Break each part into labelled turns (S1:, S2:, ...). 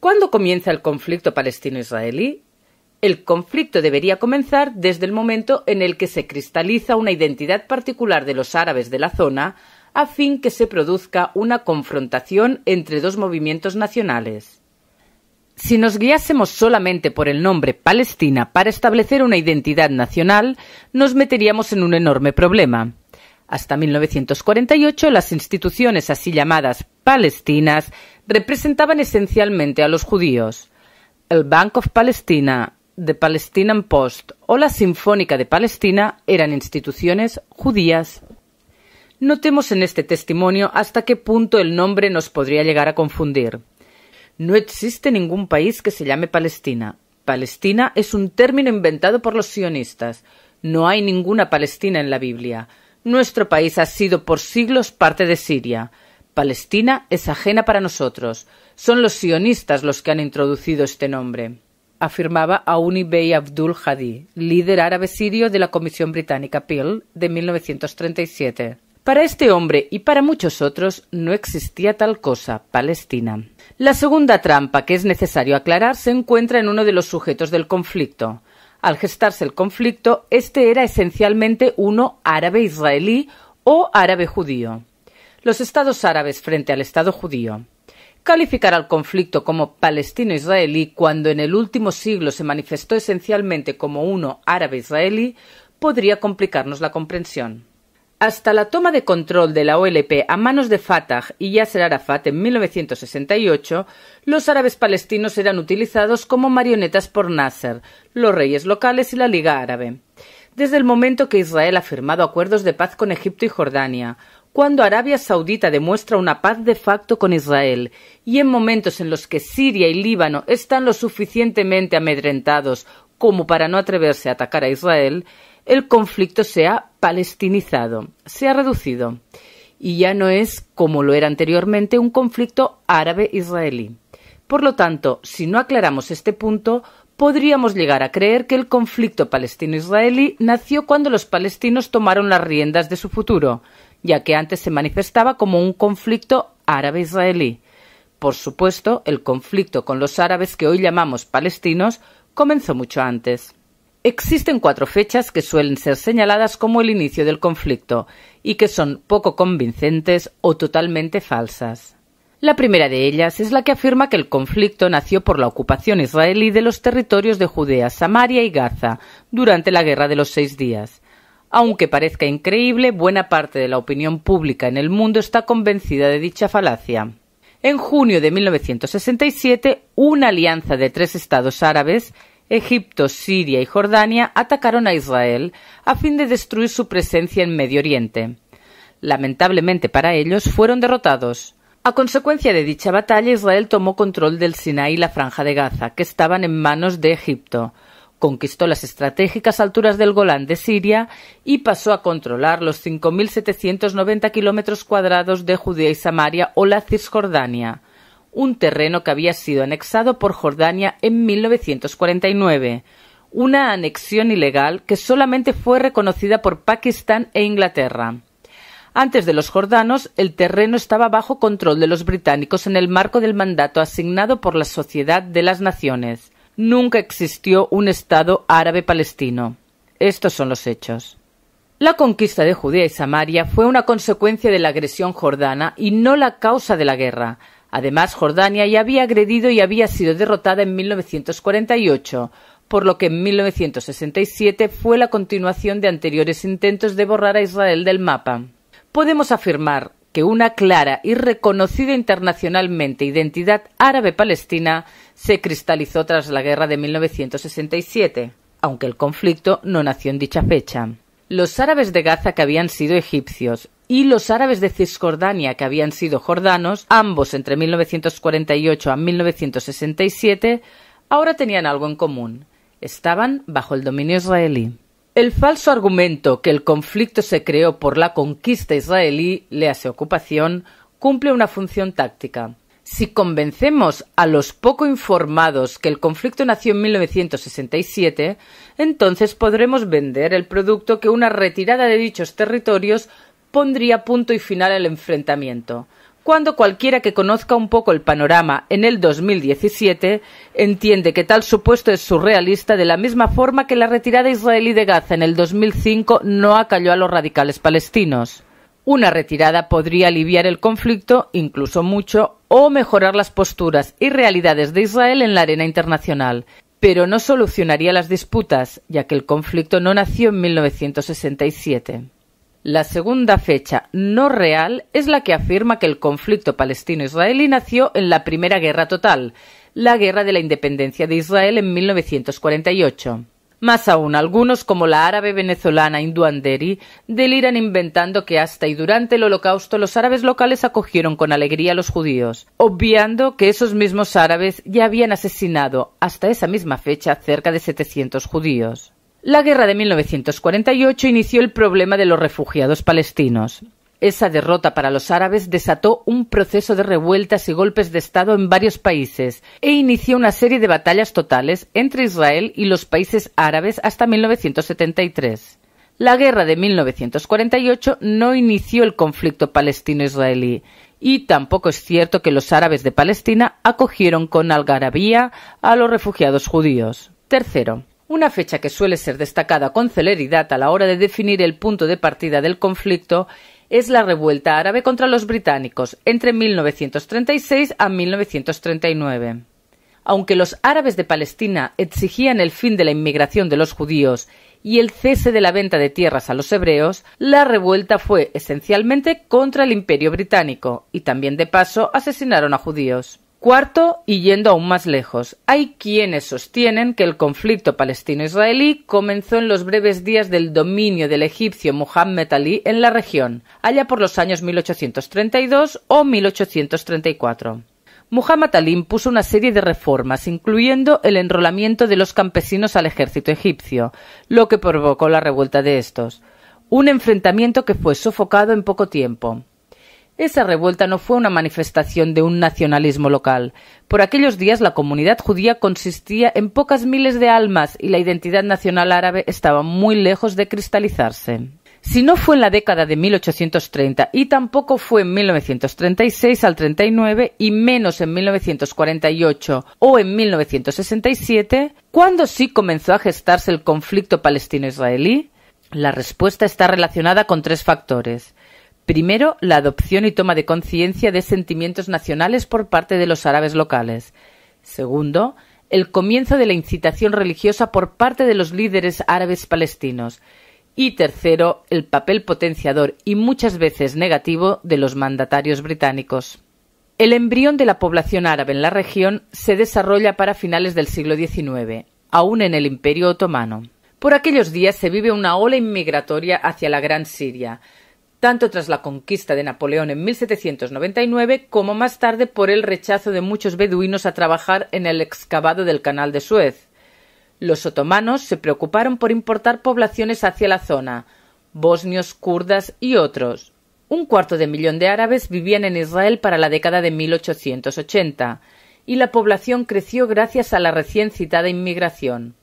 S1: ¿Cuándo comienza el conflicto palestino-israelí? El conflicto debería comenzar desde el momento en el que se cristaliza una identidad particular de los árabes de la zona a fin que se produzca una confrontación entre dos movimientos nacionales. Si nos guiásemos solamente por el nombre Palestina para establecer una identidad nacional, nos meteríamos en un enorme problema. Hasta 1948 las instituciones así llamadas palestinas representaban esencialmente a los judíos. El Bank of Palestina, The Palestine Post o la Sinfónica de Palestina eran instituciones judías. Notemos en este testimonio hasta qué punto el nombre nos podría llegar a confundir. No existe ningún país que se llame Palestina. Palestina es un término inventado por los sionistas. No hay ninguna Palestina en la Biblia. Nuestro país ha sido por siglos parte de Siria. Palestina es ajena para nosotros. Son los sionistas los que han introducido este nombre afirmaba Auni Bey Abdul Hadi, líder árabe sirio de la Comisión Británica Peel de 1937. Para este hombre y para muchos otros no existía tal cosa, Palestina. La segunda trampa que es necesario aclarar se encuentra en uno de los sujetos del conflicto. Al gestarse el conflicto, este era esencialmente uno árabe israelí o árabe judío los estados árabes frente al Estado judío. Calificar al conflicto como palestino-israelí cuando en el último siglo se manifestó esencialmente como uno árabe-israelí podría complicarnos la comprensión. Hasta la toma de control de la OLP a manos de Fatah y Yasser Arafat en 1968, los árabes palestinos eran utilizados como marionetas por Nasser, los reyes locales y la Liga Árabe. Desde el momento que Israel ha firmado acuerdos de paz con Egipto y Jordania, cuando Arabia Saudita demuestra una paz de facto con Israel y en momentos en los que Siria y Líbano están lo suficientemente amedrentados como para no atreverse a atacar a Israel, el conflicto se ha palestinizado, se ha reducido y ya no es, como lo era anteriormente, un conflicto árabe-israelí. Por lo tanto, si no aclaramos este punto, podríamos llegar a creer que el conflicto palestino-israelí nació cuando los palestinos tomaron las riendas de su futuro, ya que antes se manifestaba como un conflicto árabe-israelí. Por supuesto, el conflicto con los árabes que hoy llamamos palestinos comenzó mucho antes. Existen cuatro fechas que suelen ser señaladas como el inicio del conflicto y que son poco convincentes o totalmente falsas. La primera de ellas es la que afirma que el conflicto nació por la ocupación israelí de los territorios de Judea, Samaria y Gaza durante la Guerra de los Seis Días. Aunque parezca increíble, buena parte de la opinión pública en el mundo está convencida de dicha falacia. En junio de 1967, una alianza de tres estados árabes, Egipto, Siria y Jordania, atacaron a Israel a fin de destruir su presencia en Medio Oriente. Lamentablemente para ellos, fueron derrotados. A consecuencia de dicha batalla, Israel tomó control del Sinaí y la Franja de Gaza, que estaban en manos de Egipto conquistó las estratégicas alturas del Golán de Siria y pasó a controlar los 5.790 kilómetros cuadrados de Judea y Samaria o la Cisjordania, un terreno que había sido anexado por Jordania en 1949, una anexión ilegal que solamente fue reconocida por Pakistán e Inglaterra. Antes de los jordanos, el terreno estaba bajo control de los británicos en el marco del mandato asignado por la Sociedad de las Naciones nunca existió un Estado árabe palestino. Estos son los hechos. La conquista de Judea y Samaria fue una consecuencia de la agresión jordana y no la causa de la guerra. Además, Jordania ya había agredido y había sido derrotada en 1948, por lo que en 1967 fue la continuación de anteriores intentos de borrar a Israel del mapa. Podemos afirmar que una clara y reconocida internacionalmente identidad árabe palestina se cristalizó tras la guerra de 1967, aunque el conflicto no nació en dicha fecha. Los árabes de Gaza que habían sido egipcios y los árabes de Cisjordania que habían sido jordanos, ambos entre 1948 a 1967, ahora tenían algo en común. Estaban bajo el dominio israelí. El falso argumento que el conflicto se creó por la conquista israelí, le ocupación, cumple una función táctica. Si convencemos a los poco informados que el conflicto nació en 1967, entonces podremos vender el producto que una retirada de dichos territorios pondría punto y final al enfrentamiento, cuando cualquiera que conozca un poco el panorama en el 2017 entiende que tal supuesto es surrealista de la misma forma que la retirada israelí de Gaza en el 2005 no acalló a los radicales palestinos. Una retirada podría aliviar el conflicto, incluso mucho, o mejorar las posturas y realidades de Israel en la arena internacional. Pero no solucionaría las disputas, ya que el conflicto no nació en 1967. La segunda fecha no real es la que afirma que el conflicto palestino-israelí nació en la Primera Guerra Total, la Guerra de la Independencia de Israel en 1948. Más aún, algunos, como la árabe venezolana Induanderi, deliran inventando que hasta y durante el holocausto los árabes locales acogieron con alegría a los judíos, obviando que esos mismos árabes ya habían asesinado hasta esa misma fecha cerca de 700 judíos. La guerra de 1948 inició el problema de los refugiados palestinos. Esa derrota para los árabes desató un proceso de revueltas y golpes de Estado en varios países e inició una serie de batallas totales entre Israel y los países árabes hasta 1973. La guerra de 1948 no inició el conflicto palestino-israelí y tampoco es cierto que los árabes de Palestina acogieron con algarabía a los refugiados judíos. Tercero, una fecha que suele ser destacada con celeridad a la hora de definir el punto de partida del conflicto es la revuelta árabe contra los británicos entre 1936 a 1939. Aunque los árabes de Palestina exigían el fin de la inmigración de los judíos y el cese de la venta de tierras a los hebreos, la revuelta fue esencialmente contra el imperio británico y también de paso asesinaron a judíos. Cuarto, y yendo aún más lejos, hay quienes sostienen que el conflicto palestino-israelí comenzó en los breves días del dominio del egipcio Muhammad Ali en la región, allá por los años 1832 o 1834. Muhammad Ali impuso una serie de reformas, incluyendo el enrolamiento de los campesinos al ejército egipcio, lo que provocó la revuelta de estos, un enfrentamiento que fue sofocado en poco tiempo. Esa revuelta no fue una manifestación de un nacionalismo local. Por aquellos días la comunidad judía consistía en pocas miles de almas y la identidad nacional árabe estaba muy lejos de cristalizarse. Si no fue en la década de 1830 y tampoco fue en 1936 al 39 y menos en 1948 o en 1967, ¿cuándo sí comenzó a gestarse el conflicto palestino-israelí? La respuesta está relacionada con tres factores. Primero, la adopción y toma de conciencia de sentimientos nacionales por parte de los árabes locales. Segundo, el comienzo de la incitación religiosa por parte de los líderes árabes palestinos. Y tercero, el papel potenciador y muchas veces negativo de los mandatarios británicos. El embrión de la población árabe en la región se desarrolla para finales del siglo XIX, aún en el Imperio Otomano. Por aquellos días se vive una ola inmigratoria hacia la Gran Siria, tanto tras la conquista de Napoleón en 1799 como más tarde por el rechazo de muchos beduinos a trabajar en el excavado del Canal de Suez. Los otomanos se preocuparon por importar poblaciones hacia la zona, bosnios, kurdas y otros. Un cuarto de millón de árabes vivían en Israel para la década de 1880 y la población creció gracias a la recién citada inmigración.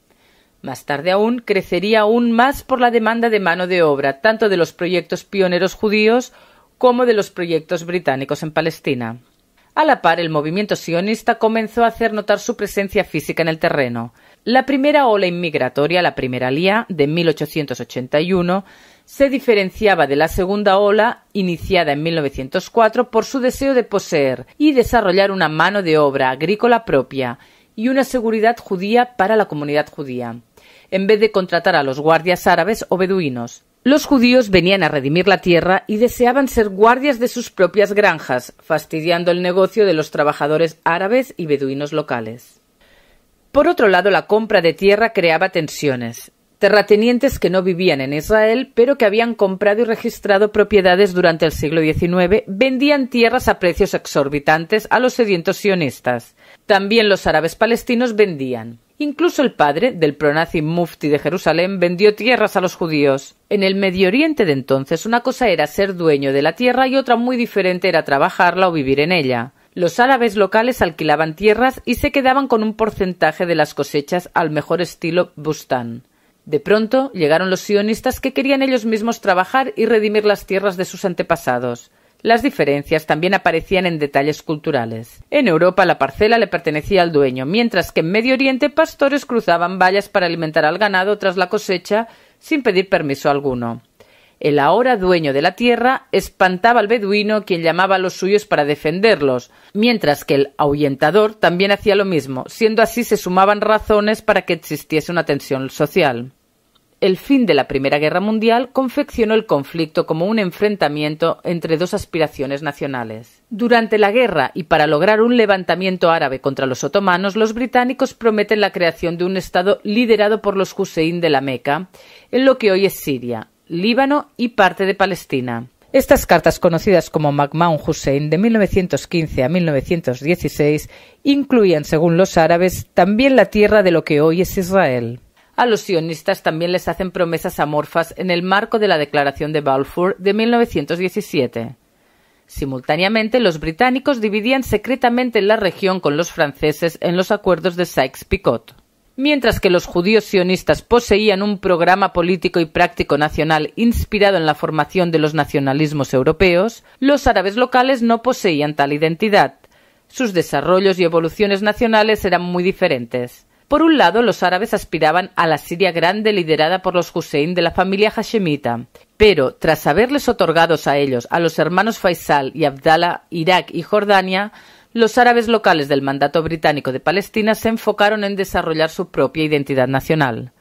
S1: Más tarde aún crecería aún más por la demanda de mano de obra, tanto de los proyectos pioneros judíos como de los proyectos británicos en Palestina. A la par, el movimiento sionista comenzó a hacer notar su presencia física en el terreno. La primera ola inmigratoria, la primera Lía, de 1881, se diferenciaba de la segunda ola, iniciada en 1904, por su deseo de poseer y desarrollar una mano de obra agrícola propia y una seguridad judía para la comunidad judía en vez de contratar a los guardias árabes o beduinos. Los judíos venían a redimir la tierra y deseaban ser guardias de sus propias granjas, fastidiando el negocio de los trabajadores árabes y beduinos locales. Por otro lado, la compra de tierra creaba tensiones. Terratenientes que no vivían en Israel, pero que habían comprado y registrado propiedades durante el siglo XIX, vendían tierras a precios exorbitantes a los sedientos sionistas. También los árabes palestinos vendían. Incluso el padre del pronazi mufti de Jerusalén vendió tierras a los judíos. En el Medio Oriente de entonces una cosa era ser dueño de la tierra y otra muy diferente era trabajarla o vivir en ella. Los árabes locales alquilaban tierras y se quedaban con un porcentaje de las cosechas al mejor estilo bustán. De pronto llegaron los sionistas que querían ellos mismos trabajar y redimir las tierras de sus antepasados. Las diferencias también aparecían en detalles culturales. En Europa la parcela le pertenecía al dueño, mientras que en Medio Oriente pastores cruzaban vallas para alimentar al ganado tras la cosecha sin pedir permiso alguno. El ahora dueño de la tierra espantaba al beduino quien llamaba a los suyos para defenderlos, mientras que el ahuyentador también hacía lo mismo, siendo así se sumaban razones para que existiese una tensión social el fin de la Primera Guerra Mundial confeccionó el conflicto como un enfrentamiento entre dos aspiraciones nacionales. Durante la guerra y para lograr un levantamiento árabe contra los otomanos, los británicos prometen la creación de un Estado liderado por los Hussein de la Meca, en lo que hoy es Siria, Líbano y parte de Palestina. Estas cartas, conocidas como McMahon Hussein de 1915 a 1916, incluían, según los árabes, también la tierra de lo que hoy es Israel. A los sionistas también les hacen promesas amorfas en el marco de la Declaración de Balfour de 1917. Simultáneamente, los británicos dividían secretamente la región con los franceses en los acuerdos de Sykes-Picot. Mientras que los judíos sionistas poseían un programa político y práctico nacional inspirado en la formación de los nacionalismos europeos, los árabes locales no poseían tal identidad. Sus desarrollos y evoluciones nacionales eran muy diferentes. Por un lado, los árabes aspiraban a la Siria grande liderada por los Hussein de la familia hashemita. Pero, tras haberles otorgados a ellos, a los hermanos Faisal y Abdallah, Irak y Jordania, los árabes locales del mandato británico de Palestina se enfocaron en desarrollar su propia identidad nacional.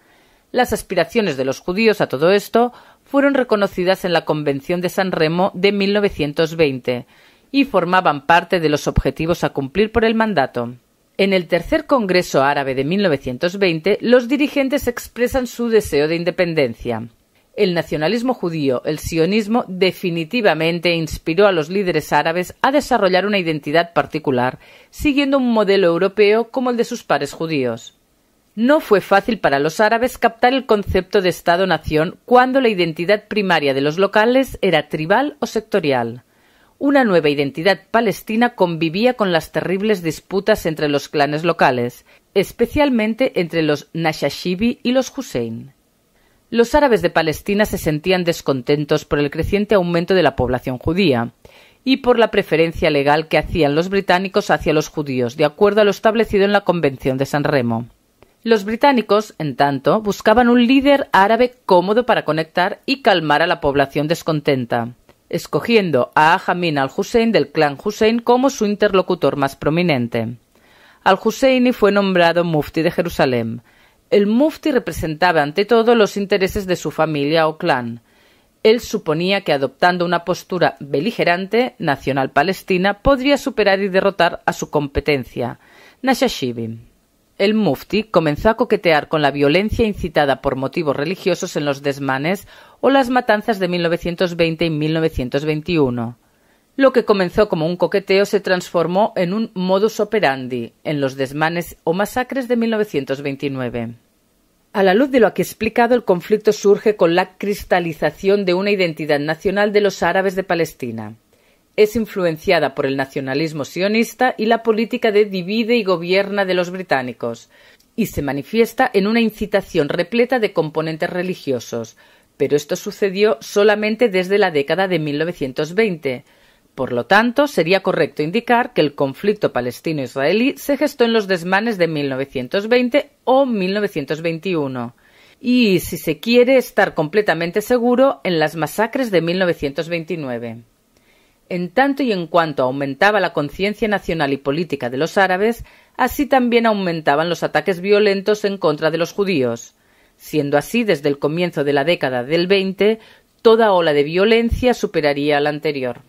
S1: Las aspiraciones de los judíos a todo esto fueron reconocidas en la Convención de San Remo de 1920 y formaban parte de los objetivos a cumplir por el mandato. En el tercer Congreso Árabe de 1920, los dirigentes expresan su deseo de independencia. El nacionalismo judío, el sionismo, definitivamente inspiró a los líderes árabes a desarrollar una identidad particular, siguiendo un modelo europeo como el de sus pares judíos. No fue fácil para los árabes captar el concepto de Estado-nación cuando la identidad primaria de los locales era tribal o sectorial una nueva identidad palestina convivía con las terribles disputas entre los clanes locales, especialmente entre los Nashashibi y los Hussein. Los árabes de Palestina se sentían descontentos por el creciente aumento de la población judía y por la preferencia legal que hacían los británicos hacia los judíos, de acuerdo a lo establecido en la Convención de San Remo. Los británicos, en tanto, buscaban un líder árabe cómodo para conectar y calmar a la población descontenta escogiendo a Ajamin al-Hussein del clan Hussein como su interlocutor más prominente. Al-Husseini fue nombrado mufti de Jerusalén. El mufti representaba ante todo los intereses de su familia o clan. Él suponía que adoptando una postura beligerante nacional palestina podría superar y derrotar a su competencia, Nashashibi el mufti comenzó a coquetear con la violencia incitada por motivos religiosos en los desmanes o las matanzas de 1920 y 1921. Lo que comenzó como un coqueteo se transformó en un modus operandi en los desmanes o masacres de 1929. A la luz de lo aquí explicado, el conflicto surge con la cristalización de una identidad nacional de los árabes de Palestina es influenciada por el nacionalismo sionista y la política de divide y gobierna de los británicos, y se manifiesta en una incitación repleta de componentes religiosos, pero esto sucedió solamente desde la década de 1920. Por lo tanto, sería correcto indicar que el conflicto palestino-israelí se gestó en los desmanes de 1920 o 1921 y, si se quiere estar completamente seguro, en las masacres de 1929 en tanto y en cuanto aumentaba la conciencia nacional y política de los árabes, así también aumentaban los ataques violentos en contra de los judíos. Siendo así, desde el comienzo de la década del 20, toda ola de violencia superaría a la anterior.